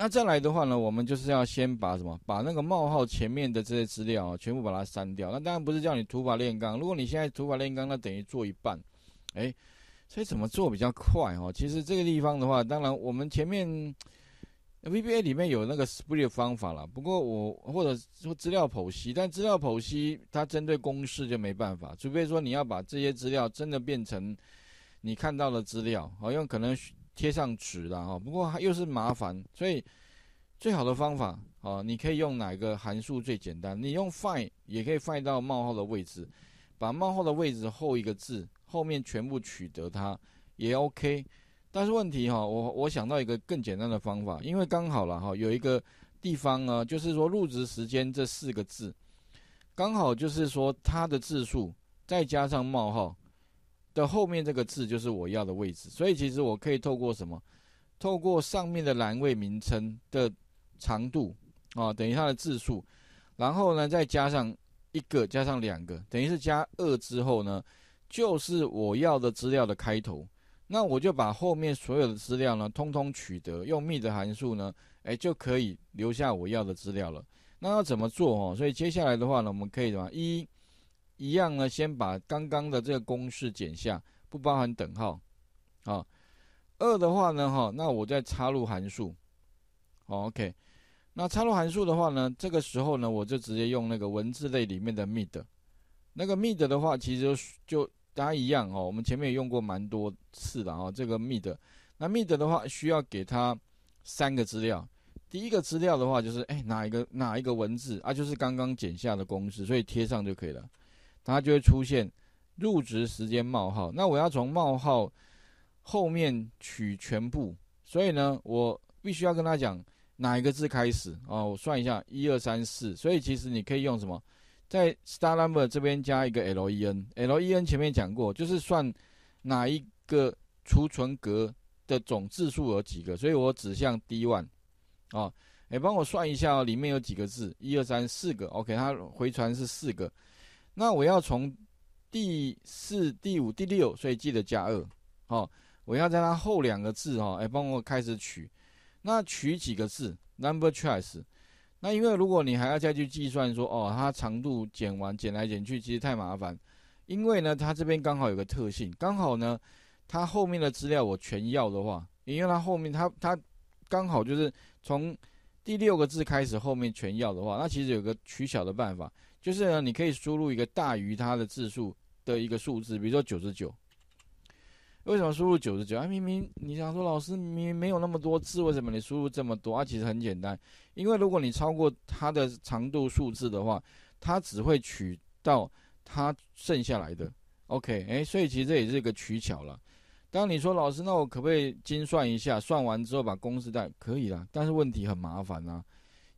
那再来的话呢，我们就是要先把什么，把那个冒号前面的这些资料啊，全部把它删掉。那当然不是叫你土法炼钢，如果你现在土法炼钢，那等于做一半。哎，所以怎么做比较快哦？其实这个地方的话，当然我们前面 VBA 里面有那个 Split 方法了。不过我或者说资料剖析，但资料剖析它针对公式就没办法，除非说你要把这些资料真的变成你看到的资料，好像可能。贴上纸了哈，不过又是麻烦，所以最好的方法啊，你可以用哪个函数最简单？你用 find 也可以 find 到冒号的位置，把冒号的位置后一个字后面全部取得它也 OK。但是问题哈，我我想到一个更简单的方法，因为刚好了哈，有一个地方呢，就是说入职时间这四个字，刚好就是说它的字数再加上冒号。的后面这个字就是我要的位置，所以其实我可以透过什么？透过上面的栏位名称的长度啊，等于它的字数，然后呢再加上一个，加上两个，等于是加二之后呢，就是我要的资料的开头。那我就把后面所有的资料呢，通通取得，用密的函数呢，哎就可以留下我要的资料了。那要怎么做哦？所以接下来的话呢，我们可以什么？一一样呢，先把刚刚的这个公式剪下，不包含等号，啊。二的话呢，哈，那我再插入函数，OK。那插入函数的话呢，这个时候呢，我就直接用那个文字类里面的 MID。那个 MID 的话，其实就大家一样哦，我们前面也用过蛮多次的哦。这个 MID，那 MID 的话需要给它三个资料，第一个资料的话就是哎哪一个哪一个文字啊，就是刚刚剪下的公式，所以贴上就可以了。它就会出现入职时间冒号，那我要从冒号后面取全部，所以呢，我必须要跟他讲哪一个字开始啊？我算一下，一二三四，所以其实你可以用什么，在 star number 这边加一个 len，len 前面讲过，就是算哪一个储存格的总字数有几个，所以我指向 D one 哦。哎，帮我算一下哦，里面有几个字？一二三四个，OK，它回传是四个。那我要从第四、第五、第六，所以记得加二，好，我要在它后两个字，哈，哎，帮我开始取，那取几个字？Number t o i c e 那因为如果你还要再去计算说，哦，它长度减完减来减去，其实太麻烦。因为呢，它这边刚好有个特性，刚好呢，它后面的资料我全要的话，因为它后面它它刚好就是从第六个字开始后面全要的话，那其实有个取小的办法。就是呢，你可以输入一个大于它的字数的一个数字，比如说九十九。为什么输入九十九啊？明明你想说老师，明明没有那么多字，为什么你输入这么多啊？其实很简单，因为如果你超过它的长度数字的话，它只会取到它剩下来的。OK，哎，所以其实这也是一个取巧了。当你说老师，那我可不可以精算一下？算完之后把公式带可以啦，但是问题很麻烦啊。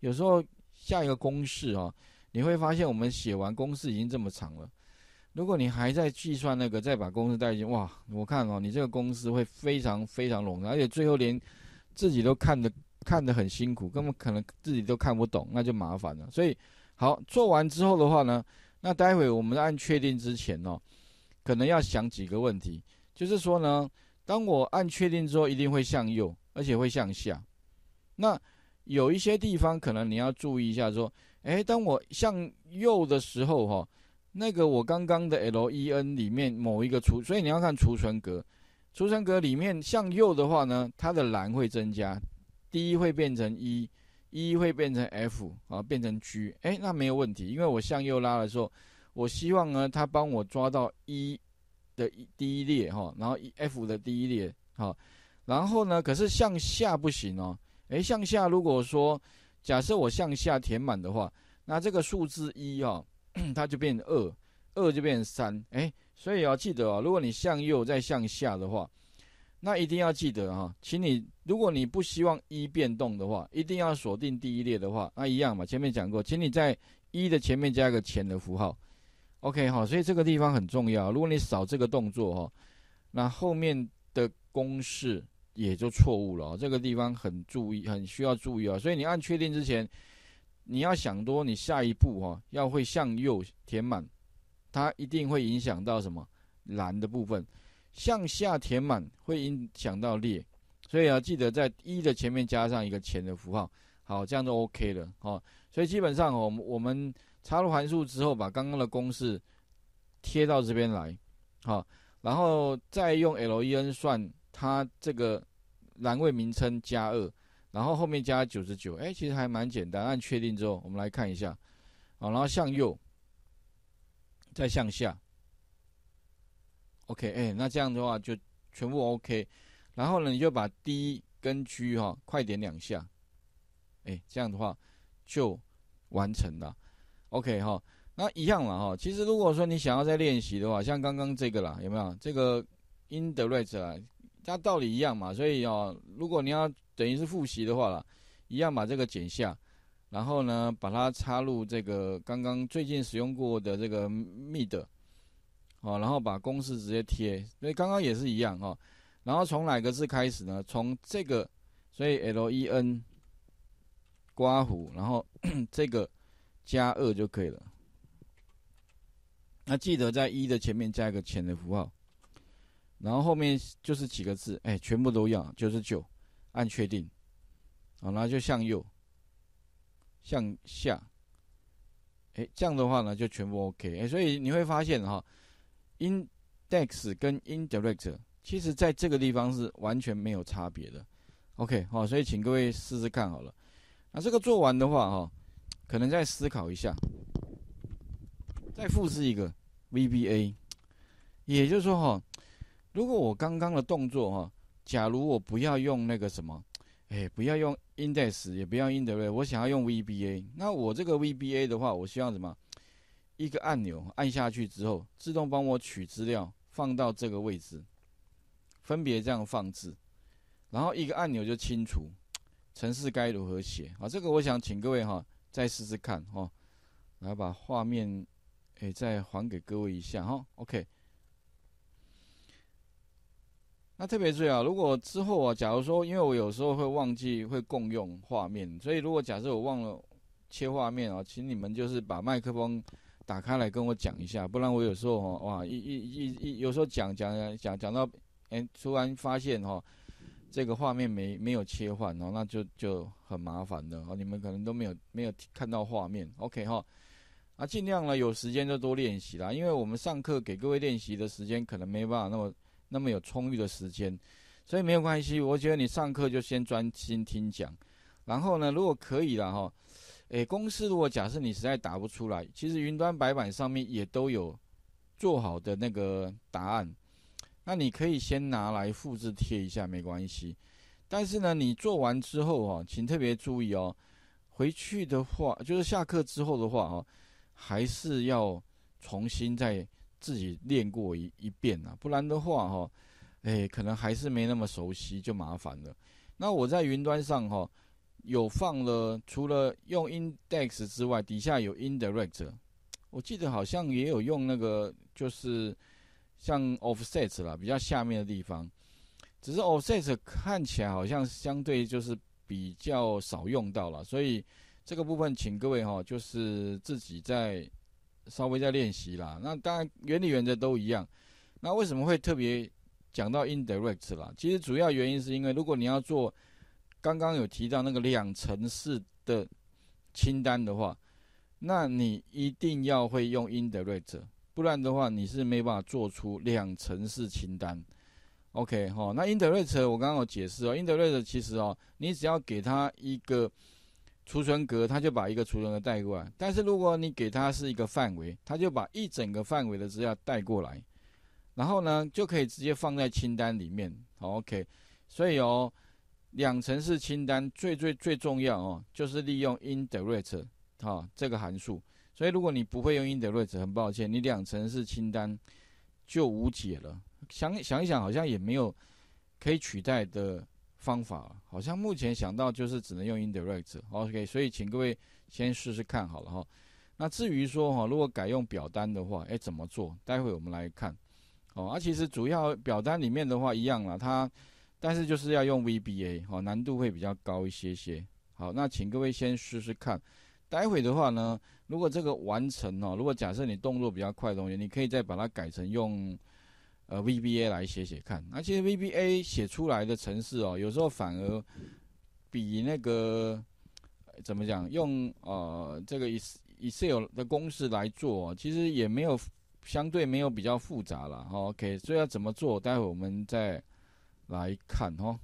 有时候下一个公式啊。你会发现，我们写完公式已经这么长了。如果你还在计算那个，再把公式带进，哇，我看哦，你这个公式会非常非常冗长，而且最后连自己都看得看得很辛苦，根本可能自己都看不懂，那就麻烦了。所以，好，做完之后的话呢，那待会我们按确定之前哦，可能要想几个问题，就是说呢，当我按确定之后，一定会向右，而且会向下。那有一些地方可能你要注意一下，说。哎，当我向右的时候，哈，那个我刚刚的 LEN 里面某一个储，所以你要看储存格，储存格里面向右的话呢，它的栏会增加，第一会变成一，一会变成 F 啊，变成 G。哎，那没有问题，因为我向右拉的时候，我希望呢，它帮我抓到一的第一列哈，然后 F 的第一列哈。然后呢，可是向下不行哦。哎，向下如果说。假设我向下填满的话，那这个数字一哦，它就变成二，二就变成三，哎，所以要记得哦，如果你向右再向下的话，那一定要记得哈，请你如果你不希望一变动的话，一定要锁定第一列的话，那一样嘛，前面讲过，请你在一的前面加一个前的符号，OK 好，所以这个地方很重要，如果你少这个动作哈，那后面的公式。也就错误了，这个地方很注意，很需要注意啊。所以你按确定之前，你要想多，你下一步哈要会向右填满，它一定会影响到什么蓝的部分，向下填满会影响到列，所以要记得在一的前面加上一个前的符号，好，这样就 OK 了哦。所以基本上我们我们插入函数之后，把刚刚的公式贴到这边来，好，然后再用 LEN 算。它这个栏位名称加二，然后后面加九十九，哎，其实还蛮简单。按确定之后，我们来看一下，好，然后向右，再向下。OK，哎，那这样的话就全部 OK。然后呢，你就把 D 跟 G 哈，快点两下，哎，这样的话就完成了。OK 哈，那一样了哈。其实如果说你想要再练习的话，像刚刚这个啦，有没有这个 In the r e g t 啊？那道理一样嘛，所以哦，如果你要等于是复习的话啦，一样把这个剪下，然后呢，把它插入这个刚刚最近使用过的这个 mid，哦，然后把公式直接贴，所以刚刚也是一样哈，然后从哪个字开始呢？从这个，所以 L E N，刮胡，然后 这个加二就可以了。那记得在一的前面加一个前的符号。然后后面就是几个字，哎，全部都要，就是九，按确定，好，然后就向右，向下，哎，这样的话呢就全部 OK，哎，所以你会发现哈，Index 跟 Indirect 其实在这个地方是完全没有差别的，OK，好，所以请各位试试看好了，那这个做完的话哈，可能再思考一下，再复制一个 VBA，也就是说哈。如果我刚刚的动作哈，假如我不要用那个什么，哎，不要用 INDEX，也不要 i n d i e c 我想要用 VBA，那我这个 VBA 的话，我希望什么？一个按钮按下去之后，自动帮我取资料放到这个位置，分别这样放置，然后一个按钮就清除。程式该如何写啊？这个我想请各位哈，再试试看哈，来把画面哎再还给各位一下哈，OK。那特别注意啊，如果之后啊，假如说，因为我有时候会忘记会共用画面，所以如果假设我忘了切画面啊，请你们就是把麦克风打开来跟我讲一下，不然我有时候哦，哇一一一一有时候讲讲讲讲讲到，哎，突然发现哈，这个画面没没有切换哦，那就就很麻烦的哦，你们可能都没有没有看到画面，OK 哈，啊，尽量呢有时间就多练习啦，因为我们上课给各位练习的时间可能没办法，那么。那么有充裕的时间，所以没有关系。我觉得你上课就先专心听讲，然后呢，如果可以了哈，诶，公司如果假设你实在答不出来，其实云端白板上面也都有做好的那个答案，那你可以先拿来复制贴一下，没关系。但是呢，你做完之后哈，请特别注意哦，回去的话，就是下课之后的话哦，还是要重新再。自己练过一一遍啊，不然的话哈，哎，可能还是没那么熟悉，就麻烦了。那我在云端上哈，有放了，除了用 index 之外，底下有 indirect，我记得好像也有用那个，就是像 offset 啦，比较下面的地方。只是 offset 看起来好像相对就是比较少用到了，所以这个部分请各位哈，就是自己在。稍微在练习啦，那当然原理原则都一样。那为什么会特别讲到 indirect 啦？其实主要原因是因为，如果你要做刚刚有提到那个两层式的清单的话，那你一定要会用 indirect，不然的话你是没办法做出两层式清单。OK 哈，那 indirect 我刚刚有解释哦，indirect 其实哦，你只要给他一个。储存格，他就把一个储存格带过来。但是如果你给他是一个范围，他就把一整个范围的资料带过来，然后呢就可以直接放在清单里面。OK，所以哦，两层式清单最最最重要哦，就是利用 i n d i r e c t 哈这个函数。所以如果你不会用 i n d i r e c t 很抱歉，你两层式清单就无解了。想想一想，好像也没有可以取代的。方法好像目前想到就是只能用 indirect，OK，所以请各位先试试看好了哈。那至于说哈，如果改用表单的话，哎怎么做？待会我们来看。哦，啊，其实主要表单里面的话一样啦，它但是就是要用 VBA 哈，难度会比较高一些些。好，那请各位先试试看。待会的话呢，如果这个完成哦，如果假设你动作比较快，的同学你可以再把它改成用。呃，VBA 来写写看。那其实 VBA 写出来的程式哦，有时候反而比那个怎么讲，用呃这个 Excel 的公式来做，其实也没有相对没有比较复杂了。OK，所以要怎么做，待会我们再来看哈。